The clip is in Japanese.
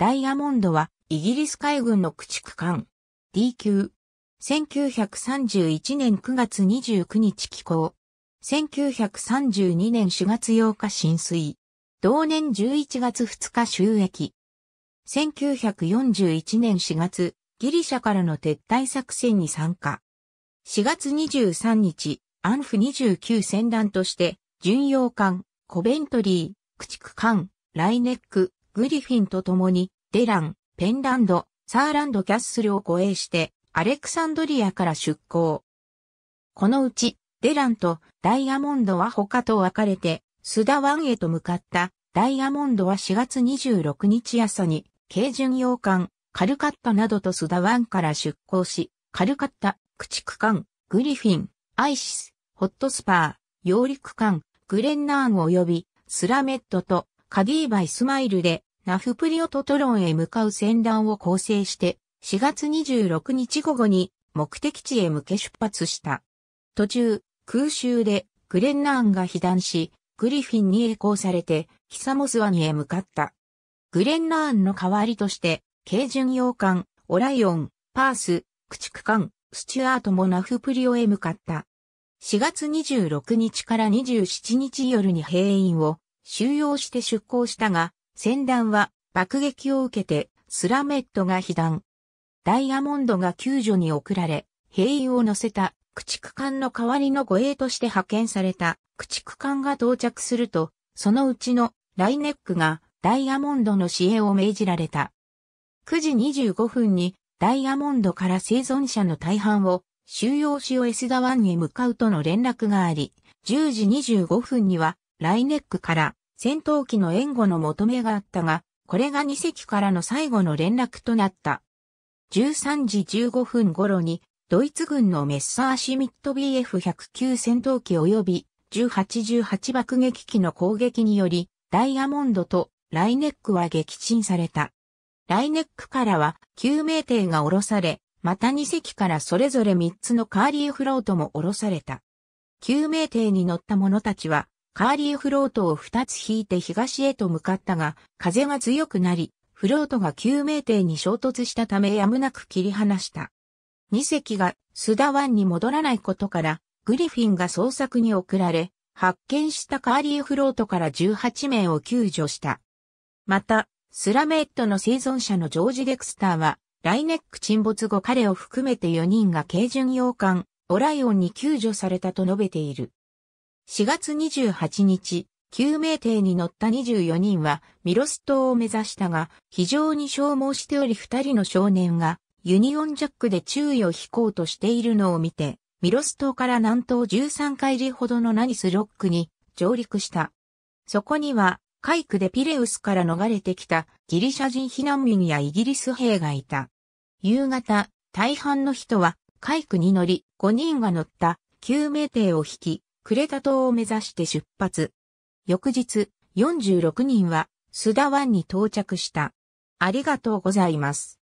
ダイヤモンドはイギリス海軍の駆逐艦 D 級。1931年9月29日寄港。1932年4月8日浸水。同年11月2日収益。1941年4月、ギリシャからの撤退作戦に参加。4月23日、アンフ29戦団として、巡洋艦、コベントリー、駆逐艦、ライネック、グリフィンと共に、デラン、ペンランド、サーランドキャッスルを護衛して、アレクサンドリアから出港。このうち、デランとダイヤモンドは他と分かれて、スダワンへと向かったダイヤモンドは4月26日朝に、軽巡洋艦、カルカッタなどとスダワンから出港し、カルカッタ、駆逐艦、グリフィン、アイシス、ホットスパー、揚陸艦、グレンナーン及び、スラメットとカディーバイスマイルでナフプリオトトロンへ向かう船団を構成して4月26日午後に目的地へ向け出発した。途中、空襲でグレンナーンが被弾し、グリフィンに栄光されてヒサモスワニへ向かった。グレンナーンの代わりとして、軽巡洋艦、オライオン、パース、駆逐艦、スチュアートもナフプリオへ向かった。4月26日から27日夜に兵員を収容して出港したが、船団は爆撃を受けてスラメットが被弾。ダイヤモンドが救助に送られ、兵員を乗せた駆逐艦の代わりの護衛として派遣された駆逐艦が到着すると、そのうちのライネックがダイヤモンドの支援を命じられた。9時25分にダイヤモンドから生存者の大半を収容しをエスダ湾に向かうとの連絡があり、10時25分にはライネックから戦闘機の援護の求めがあったが、これが2隻からの最後の連絡となった。13時15分頃に、ドイツ軍のメッサーシミット BF109 戦闘機及び1818爆撃機の攻撃により、ダイヤモンドとライネックは撃沈された。ライネックからは救命艇が降ろされ、また2隻からそれぞれ3つのカーリーフロートも降ろされた。救命艇に乗った者たちはカーリーフロートを2つ引いて東へと向かったが、風が強くなり、フロートが救命艇に衝突したためやむなく切り離した。2隻が須田湾に戻らないことから、グリフィンが捜索に送られ、発見したカーリーフロートから18名を救助した。また、スラメットの生存者のジョージ・デクスターは、ライネック沈没後彼を含めて4人が軽巡洋艦、オライオンに救助されたと述べている。4月28日、救命艇に乗った24人はミロス島を目指したが、非常に消耗しており2人の少年がユニオンジャックで注意を引こうとしているのを見て、ミロス島から南東13海里ほどのナニスロックに上陸した。そこには、海区でピレウスから逃れてきたギリシャ人避難民やイギリス兵がいた。夕方、大半の人は海区に乗り、5人が乗った救命艇を引き、クレタ島を目指して出発。翌日、46人は、スダ湾に到着した。ありがとうございます。